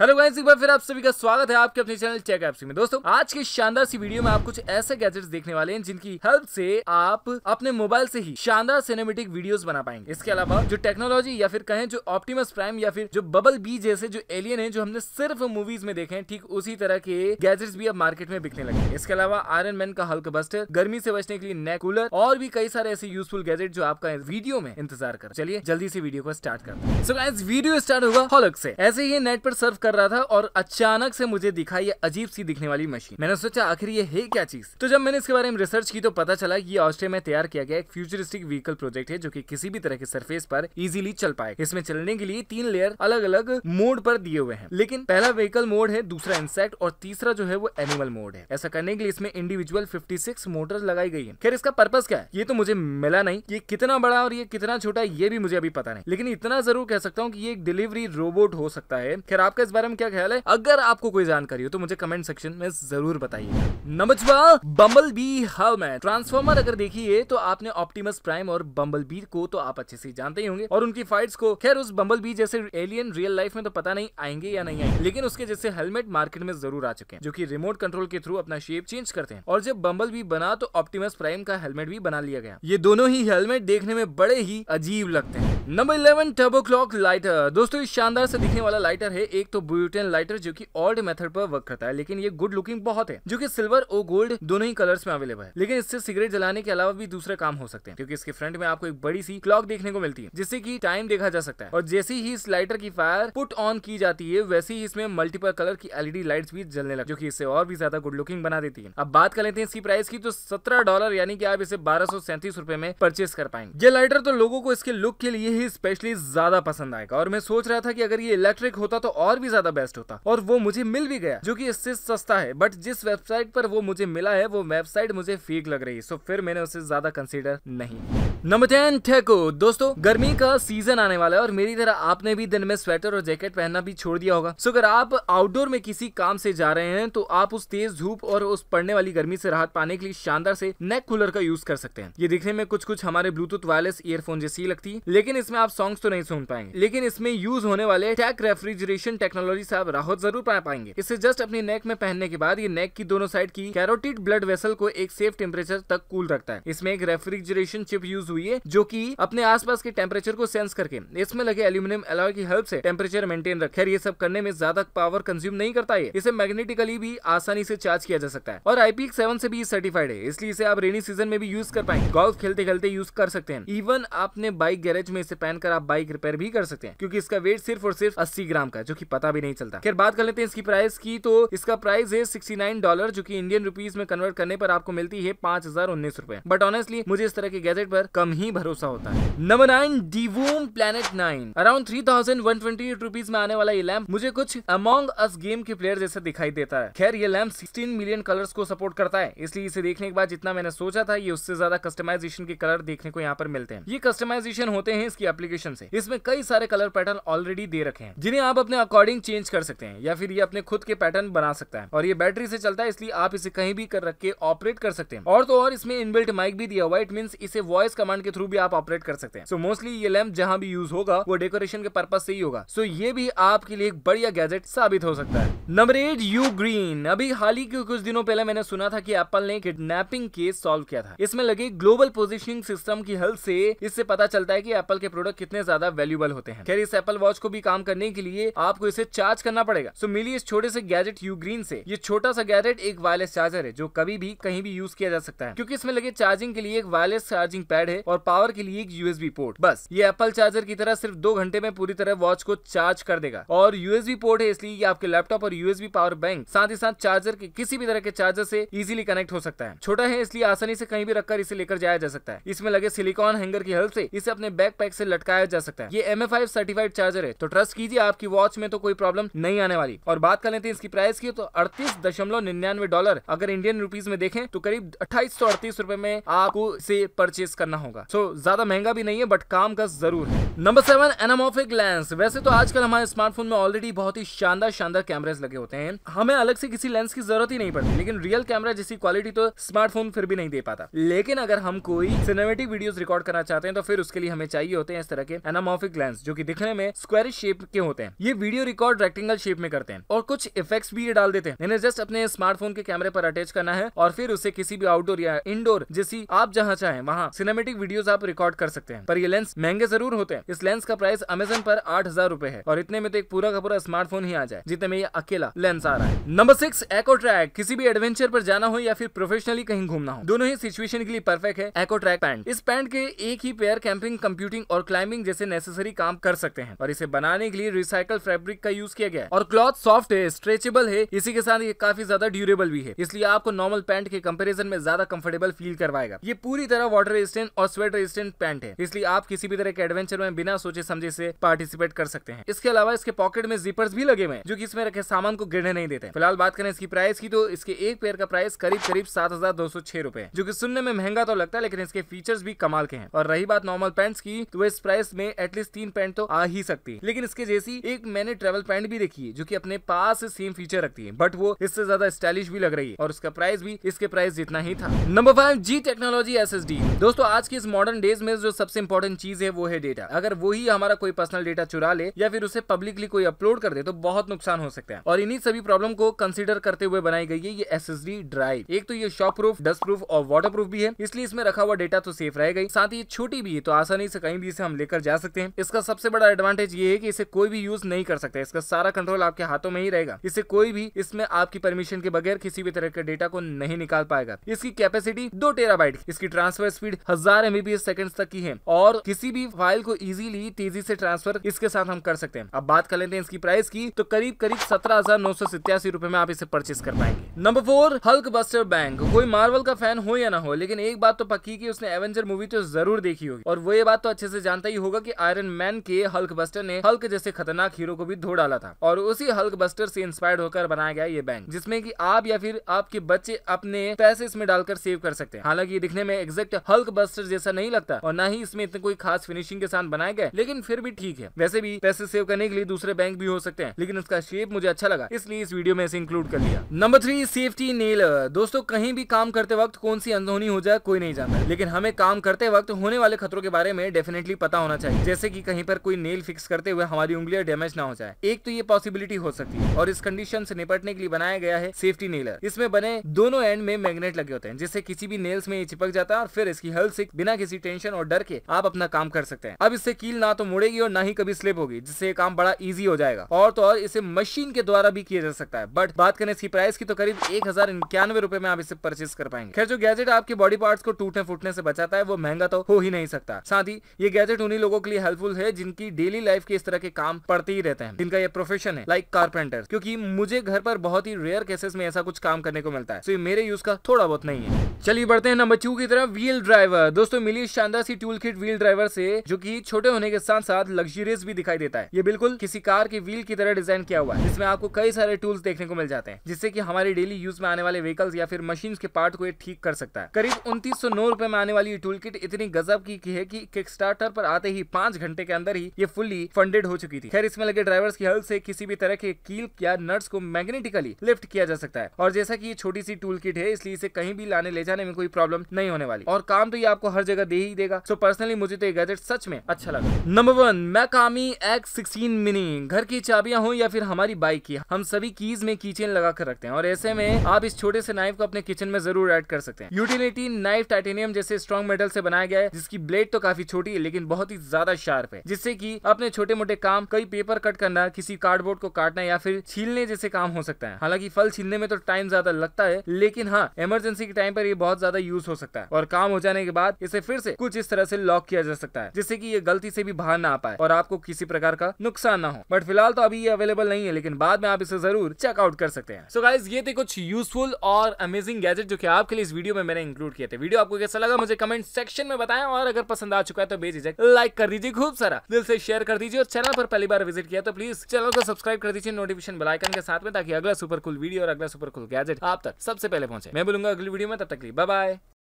hello guys एक बार फिर आप सभी का स्वागत है आपके अपने चैनल चेक एप्स में दोस्तों आज की शानदार सी वीडियो में आप कुछ ऐसे गैजेट्स देखने वाले हैं जिनकी हेल्प से आप अपने मोबाइल से ही शानदार सिनेमेटिक वीडियोस बना पाएंगे इसके अलावा जो टेक्नोलॉजी या फिर कहें जो ऑप्टिमस प्राइम या फिर जो बबल बी जैसे जो एलियन है जो हमने सिर्फ मूवीज में देखे हैं ठीक उसी तरह के गैजेट्स भी अब मार्केट में बिकने लगे इसके अलावा आयरन मैन का हल्क बस्टर गर्मी से बचने के लिए नेक कूलर और भी कई सारे ऐसे यूजफुल गैजेट जो आपका वीडियो में इंतजार कर चलिए जल्दी से वीडियो को स्टार्ट कर सो गाइस वीडियो स्टार्ट होगा हॉलक से ऐसे ही नेट पर सर्फ कर कर रहा था और अचानक से मुझे दिखा ये अजीब सी दिखने वाली मशीन मैंने सोचा आखिर ये है क्या चीज तो जब मैंने इसके बारे में रिसर्च की तो पता चला ये ऑस्ट्रेलिया में तैयार किया गया एक फ्यूचरिस्टिक व्हीकल प्रोजेक्ट है जो कि किसी भी तरह के सरफेस पर इजीली चल पाए इसमें चलने के लिए तीन लेयर अलग अलग मोड पर दिए हुए हैं लेकिन पहला व्हीकल मोड है दूसरा इंसेक्ट और तीसरा जो है वो एनिमल मोड है ऐसा करने के लिए इसमें इंडिविजुअल सिक्स मोटर लगाई गई है खैर इसका पर्पज क्या है ये तो मुझे मिला नहीं ये कितना बड़ा और ये कितना छोटा ये भी मुझे अभी पता नहीं लेकिन इतना जरूर कह सकता हूँ कि ये एक डिलीवरी रोबोट हो सकता है खैर आपका इस बारे में क्या ख्याल है अगर आपको कोई जानकारी हो तो मुझे कमेंट सेक्शन में जरूर बताइए number twelve Bumblebee helmet transformer अगर देखिए तो आपने ऑप्टिमस प्राइम और बम्बल बी को तो आप अच्छे से जानते ही होंगे और उनकी फाइट्स को खैर उस बम्बल बी जैसे एलियन रियल लाइफ में तो पता नहीं आएंगे या नहीं आएंगे लेकिन उसके जैसे हेलमेट मार्केट में जरूर आ चुके हैं जो की रिमोट कंट्रोल के थ्रू अपना शेप चेंज करते हैं और जब बम्बल बी बना तो ऑप्टिमस प्राइम का हेलमेट भी बना लिया गया ये दोनों ही हेलमेट देखने में बड़े ही अजीब लगते हैं number eleven turbo clock lighter दोस्तों इस शानदार से दिखने वाला लाइटर है एक तो तो ब्यूटेन लाइटर जो कि ओल्ड मेथड पर वर्क करता है लेकिन ये गुड लुकिंग बहुत है जो कि सिल्वर और गोल्ड दोनों ही कलर्स में अवेलेबल है लेकिन इससे सिगरेट जलाने के अलावा भी दूसरे काम हो सकते हैं क्योंकि इसके फ्रंट में आपको एक बड़ी सी क्लॉक देखने को मिलती है जिससे की टाइम देखा जा सकता है और जैसे ही इस लाइटर की फायर पुट ऑन की जाती है वैसे ही इसमें मल्टीपल कलर की एलईडी लाइट भी जलने लगी जो की इससे और भी ज्यादा गुड लुकिंग बना देती है अब बात कर लेते हैं इसकी प्राइस की तो सत्रह डॉलर यानी कि आप इसे बारह सौ में परचेस कर पाएंगे ये लाइटर तो लोगों को इसके लुक के लिए ही स्पेशली ज्यादा पसंद आएगा और मैं सोच रहा था कि अगर ये इलेक्ट्रिक होता तो और भी ज्यादा बेस्ट होता और वो मुझे मिल भी गया जो की इससे सस्ता है बट जिस वेबसाइट पर वो मुझे मिला है वो वेबसाइट मुझे फीक लग रही है सो फिर मैंने उसे ज्यादा कंसिडर नहीं नंबर टेन ठेको दोस्तों गर्मी का सीजन आने वाला है और मेरी तरह आपने भी दिन में स्वेटर और जैकेट पहनना भी छोड़ दिया होगा सो अगर आप आउटडोर में किसी काम से जा रहे हैं तो आप उस तेज धूप और उस पड़ने वाली गर्मी से राहत पाने के लिए शानदार से नेक कूलर का यूज कर सकते हैं ये दिखने में कुछ कुछ हमारे ब्लूटूथ वायरलेस ईयरफोन जैसी लगती है लेकिन इसमें आप सॉन्ग्स तो नहीं सुन पाएंगे लेकिन इसमें यूज होने वाले टैक रेफ्रिजरेशन टेक्नोलॉजी टेक्नोलॉजी से आप राहत जरूर पा पाएंगे इसे जस्ट अपनी नेक में पहनने के बाद ये नेक की दोनों साइड की कैरोटिड ब्लड वेसल को एक सेफ टेम्परेचर तक कूल रखता है इसमें एक रेफ्रिजरेशन चिप यूज हुई है जो की अपने पास के टेम्परेचर को सेंस करके इसमें लगे एल्यूमिनियम एलॉय की हेल्प से टेम्परेचर मेंटेन रखे ये सब करने में ज्यादा पावर कंज्यूम नहीं करता है इसे मैग्नेटिकली भी आसानी से चार्ज किया जा सकता है और आईपी सेवन से भी सर्टिफाइड है इसलिए इसे आप रेनी सीजन में भी यूज कर पाएंगे गोल्फ खेलते खेलते यूज कर सकते हैं इवन आपने बाइक गैरेज में इसे पहनकर आप बाइक रिपेयर भी कर सकते हैं क्योंकि इसका वेट सिर्फ और सिर्फ अस्सी ग्राम का जो की पता पता भी नहीं चलता खैर बात कर लेते हैं इसकी प्राइस की तो इसका प्राइस है सिक्सटी नाइन डॉलर जो की इंडियन रुपीज में कन्वर्ट करने पर आपको मिलती है पांच हजार उन्नीस रूपए बट ऑनेस्टली मुझे इस तरह के गैजेट पर कम ही भरोसा होता है number nine Divoom Planet nine around three thousand one twenty rupees में आने वाला ये लैम्प मुझे कुछ अमोंग अस गेम के प्लेयर जैसे दिखाई देता है खैर ये लैम्प सिक्सटीन मिलियन कलर्स को सपोर्ट करता है इसलिए इसे देखने के बाद जितना मैंने सोचा था ये उससे ज्यादा कस्टमाइजेशन के कलर देखने को यहाँ पर मिलते हैं ये कस्टमाइजेशन होते हैं इसकी एप्लीकेशन से इसमें कई सारे कलर पैटर्न ऑलरेडी दे रखे हैं जिन्हें आप अपने अकॉर्डिंग पैटर्न चेंज कर सकते हैं या फिर ये अपने खुद के पैटर्न बना सकता है और ये बैटरी से चलता है इसलिए आप इसे कहीं भी कर रख के ऑपरेट कर सकते हैं और तो और इसमें इनबिल्ट माइक भी दिया हुआ इट मीन इसे वॉइस कमांड के थ्रू भी आप ऑपरेट कर सकते हैं सो मोस्टली ये लैम्प जहां भी यूज होगा वो डेकोरेशन के पर्पज से ही होगा सो ये भी आपके लिए एक बढ़िया गैजेट साबित हो सकता है नंबर एट यू ग्रीन अभी हाल ही के कुछ दिनों पहले मैंने सुना था की एप्पल ने किडनेपिंग केस सॉल्व किया था इसमें लगे ग्लोबल पोजिशनिंग सिस्टम की हेल्प से इससे पता चलता है कि एप्पल के प्रोडक्ट कितने ज्यादा वैल्यूबल होते हैं खैर इस एप्पल वॉच को भी काम करने के लिए आपको इसे चार्ज करना पड़ेगा सो मिली इस छोटे से गैजेट यू ग्रीन से ये छोटा सा गैजेट एक वायरलेस चार्जर है जो कभी भी कहीं भी यूज किया जा सकता है क्योंकि इसमें लगे चार्जिंग के लिए एक वायरलेस चार्जिंग पैड है और पावर के लिए एक यूएसबी पोर्ट बस ये एप्पल चार्जर की तरह सिर्फ दो घंटे में पूरी तरह वॉच को चार्ज कर देगा और यूएसबी पोर्ट है इसलिए ये आपके लैपटॉप और यूएसबी पावर बैंक साथ ही साथ चार्जर के किसी भी तरह के चार्जर से इजिली कनेक्ट हो सकता है छोटा है इसलिए आसानी से कहीं भी रखकर इसे लेकर जाया जा सकता है इसमें लगे सिलिकॉन हैंगर की हेल्प से इसे अपने बैक से लटकाया जा सकता है ये एम सर्टिफाइड चार्जर है तो ट्रस्ट कीजिए आपकी वॉच में तो कोई प्रॉब्लम नहीं आने वाली और बात कर लेते हैं इसकी प्राइस की तो अड़तीस दशमलव निन्यानवे डॉलर अगर इंडियन रुपीज में देखें तो करीब अट्ठाईस रुपए में आपको इसे परचेज करना होगा सो ज्यादा महंगा भी नहीं है बट काम का जरूर है नंबर सेवन एनामोफिक लेंस वैसे तो आजकल हमारे स्मार्टफोन में ऑलरेडी बहुत ही शानदार शानदार कैमरेज लगे होते हैं हमें अलग से किसी लेंस की जरूरत ही नहीं पड़ती लेकिन रियल कैमरा जैसी क्वालिटी तो स्मार्टफोन फिर भी नहीं दे पाता लेकिन अगर हम कोई सिनेमेटिक वीडियोस रिकॉर्ड करना चाहते हैं तो फिर उसके लिए हमें चाहिए होते हैं इस तरह के एनामोफिक लेंस जो की दिखने में स्क्वायरिश शेप के होते हैं ये वीडियो रिकॉर्ड और रेक्टेंगल शेप में करते हैं और कुछ इफेक्ट्स भी ये डाल देते हैं इन्हें जस्ट अपने स्मार्टफोन के कैमरे पर अटैच करना है और फिर उसे किसी भी आउटडोर या इंडोर जैसी आप जहाँ चाहे वहाँ सिनेमेटिक वीडियो आप रिकॉर्ड कर सकते हैं पर ये लेंस महंगे जरूर होते हैं इस लेंस का प्राइस अमेजन पर आठ हजार रूपए है और इतने में तो एक पूरा का पूरा स्मार्टफोन ही आ जाए जितने में ये अकेला लेंस आ रहा है नंबर सिक्स एको ट्रैक किसी भी एडवेंचर पर जाना हो या फिर प्रोफेशनली कहीं घूमना हो दोनों ही सिचुएशन के लिए परफेक्ट है एको ट्रैक पैंट इस पैंट के एक ही पेयर कैंपिंग कंप्यूटिंग और क्लाइंबिंग जैसे नेसेसरी काम कर सकते हैं और इसे बनाने के लिए रिसाइकल फैब्रिक का का यूज किया गया है और क्लॉथ सॉफ्ट है स्ट्रेचेबल है इसी के साथ ये काफी ज्यादा ड्यूरेबल भी है इसलिए आपको नॉर्मल पैंट के कंपेरिजन में ज्यादा कंफर्टेबल फील करवाएगा ये पूरी तरह वाटर रेजिस्टेंट और स्वेट रेजिस्टेंट पैंट है इसलिए आप किसी भी तरह के एडवेंचर में बिना सोचे समझे से पार्टिसिपेट कर सकते हैं इसके अलावा इसके पॉकेट में जीपर्स भी लगे हुए हैं जो कि इसमें रखे सामान को गिरने नहीं देते फिलहाल बात करें इसकी प्राइस की तो इसके एक पेयर का प्राइस करीब करीब सात हजार दो सौ छह रुपए जो की सुनने में महंगा तो लगता है लेकिन इसके फीचर्स भी कमाल के हैं और रही बात नॉर्मल पैंट्स की तो इस प्राइस में एटलीस्ट तीन पैंट तो आ ही सकती है लेकिन इसके जैसी एक मैंने ट्रेवल फॉर्मल पैंट भी देखिए जो कि अपने पास सेम फीचर रखती है बट वो इससे ज्यादा स्टाइलिश भी लग रही है और उसका प्राइस भी इसके प्राइस जितना ही था number five G technology S दोस्तों आज की इस मॉडर्न डेज में जो सबसे इंपॉर्टेंट चीज है वो है डेटा अगर वही हमारा कोई पर्सनल डेटा चुरा ले या फिर उसे पब्लिकली कोई अपलोड कर दे तो बहुत नुकसान हो सकता है और इन्हीं सभी प्रॉब्लम को कंसिडर करते हुए बनाई गई है ये एस ड्राइव एक तो ये शॉक प्रूफ डस्ट प्रूफ और वाटर प्रूफ भी है इसलिए इसमें रखा हुआ डेटा तो सेफ रहेगा साथ ही छोटी भी है तो आसानी से कहीं भी इसे हम लेकर जा सकते हैं इसका सबसे बड़ा एडवांटेज ये है कि इसे कोई भी यूज नहीं कर सकता इसका सारा कंट्रोल आपके हाथों में ही रहेगा इससे कोई भी इसमें आपकी परमिशन के बगैर किसी भी तरह के डेटा को नहीं निकाल पाएगा इसकी कैपेसिटी दो टेराबाइट इसकी ट्रांसफर स्पीड हजार एमबीपीएस सेकंड तक की है और किसी भी फाइल को इजीली तेजी से ट्रांसफर इसके साथ हम कर सकते हैं अब बात कर लेते हैं इसकी प्राइस की तो करीब करीब सत्रह हजार नौ सौ रूपए में आप इसे परचेस कर पाएंगे number four Hulkbuster bank कोई मार्वल का फैन हो या ना हो लेकिन एक बात तो पक्की की उसने एवेंजर मूवी तो जरूर देखी होगी और वो ये बात तो अच्छे से जानता ही होगा की आयरन मैन के हल्क बस्टर ने हल्क जैसे खतरनाक हीरो को भी धोड़ा डाला था और उसी हल्क बस्टर से इंस्पायर्ड होकर बनाया गया ये बैंक जिसमे की आप या फिर आपके बच्चे अपने पैसे इसमें डालकर सेव कर सकते हैं हालांकि दिखने में एग्जैक्ट हल्क बस्टर जैसा नहीं लगता और न ही इसमें इतने कोई खास फिनिशिंग के साथ बनाए गए लेकिन फिर भी ठीक है वैसे भी पैसे सेव करने के लिए दूसरे बैंक भी हो सकते हैं लेकिन उसका शेप मुझे अच्छा लगा इसलिए इस वीडियो में इसे इंक्लूड कर लिया नंबर थ्री सेफ्टी नेल दोस्तों कहीं भी काम करते वक्त कौन सी अनहोनी हो जाए कोई नहीं जानता लेकिन हमें काम करते वक्त होने वाले खतरों के बारे में डेफिनेटली पता होना चाहिए जैसे की कहीं पर कोई नेल फिक्स करते हुए हमारी उंगलियां डैमेज ना हो जाए एक तो ये पॉसिबिलिटी हो सकती है और इस कंडीशन से निपटने के लिए बनाया गया है सेफ्टी नेलर इसमें बने दोनों एंड में मैग्नेट लगे होते हैं जिससे किसी भी नेल्स में ये चिपक जाता है और फिर इसकी हल से बिना किसी टेंशन और डर के आप अपना काम कर सकते हैं अब इससे कील ना तो मुड़ेगी और ना ही कभी स्लिप होगी जिससे ये काम बड़ा ईजी हो जाएगा और तो और इसे मशीन के द्वारा भी किया जा सकता है बट बात करें इसकी प्राइस की तो करीब एक हजार इक्यानवे में आप इसे परचेज कर पाएंगे खैर जो गैजेट आपके बॉडी पार्ट को टूटने फूटने से बचाता है वो महंगा तो हो ही नहीं सकता साथ ही ये गैजेट उन्हीं लोगों के लिए हेल्पफुल है जिनकी डेली लाइफ के इस तरह के काम पड़ते ही रहते हैं जिनका ये प्रोफेशन है लाइक कारपेंटर क्योंकि मुझे घर पर बहुत ही रेयर केसेस में ऐसा कुछ काम करने को मिलता है तो ये मेरे यूज का थोड़ा बहुत नहीं है चलिए बढ़ते हैं नंबर टू की तरफ व्हील ड्राइवर दोस्तों मिली शानदार सी टूल किट व्हील ड्राइवर से जो कि छोटे होने के साथ साथ लग्जरियस भी दिखाई देता है ये बिल्कुल किसी कार के व्हील की तरह डिजाइन किया हुआ है जिसमें आपको कई सारे टूल्स देखने को मिल जाते हैं जिससे की हमारे डेली यूज में आने वाले व्हीकल्स या फिर मशीन के पार्ट को ठीक कर सकता है करीब उन्तीस सौ नौ में आने वाली टूल किट इतनी गजब की है की किक स्टार्टर पर आते ही पांच घंटे के अंदर ही ये फुल्ली फंडेड हो चुकी थी खैर इसमें लगे ड्राइवर्स की हेल्प से किसी भी तरह के कील या नट्स को मैग्नेटिकली लिफ्ट किया जा सकता है और जैसा की ये छोटी सी टूल किट है इसलिए इसे कहीं भी लाने ले जाने में कोई प्रॉब्लम नहीं होने वाली और काम तो ये आपको हर जगह दे ही देगा सो पर्सनली मुझे तो ये गैजेट सच में अच्छा लगा नंबर वन मैकामी एक्स सिक्सटीन मिनी घर की चाबियां हो या फिर हमारी बाइक की हम सभी कीज में की चेन लगा कर रखते हैं और ऐसे में आप इस छोटे से नाइफ को अपने किचन में जरूर एड कर सकते हैं यूटिलिटी नाइफ टाइटेनियम जैसे स्ट्रॉन्ग मेटल से बनाया गया है जिसकी ब्लेड तो काफी छोटी है लेकिन बहुत ही ज्यादा शार्प है जिससे की अपने छोटे मोटे काम कई पेपर कट करना किसी कार्डबोर्ड को काटना या फिर छीलने जैसे काम हो सकता है हालांकि फल छीलने में तो टाइम ज्यादा लगता है लेकिन हाँ इमरजेंसी के टाइम पर ये बहुत ज्यादा यूज हो सकता है और काम हो जाने के बाद इसे फिर से कुछ इस तरह से लॉक किया जा सकता है जिससे की ये गलती से भी बाहर ना आ पाए और आपको किसी प्रकार का नुकसान ना हो बट फिलहाल तो अभी ये अवेलेबल नहीं है लेकिन बाद में आप इसे जरूर चेकआउट कर सकते हैं सो गाइज ये थे कुछ यूजफुल और अमेजिंग गैजेट जो कि आपके लिए इस वीडियो में मैंने इंक्लूड किए थे वीडियो आपको कैसा लगा मुझे कमेंट सेक्शन में बताएं और अगर पसंद आ चुका है तो बेझिझक लाइक कर दीजिए खूब सारा दिल से शेयर कर दीजिए और चैनल पर पहली बार विजिट किया तो प्लीज चैनल को सब्सक्राइब कर दीजिए नोटिफिकेशन बेलाइकन के साथ में ताकि अगला सुपर कूल वीडियो और अगला सुपर कूल गैजेट आप तक सबसे पहले पहुंचे मैं बोलूंगा अगली वीडियो में तब तक बाय बाय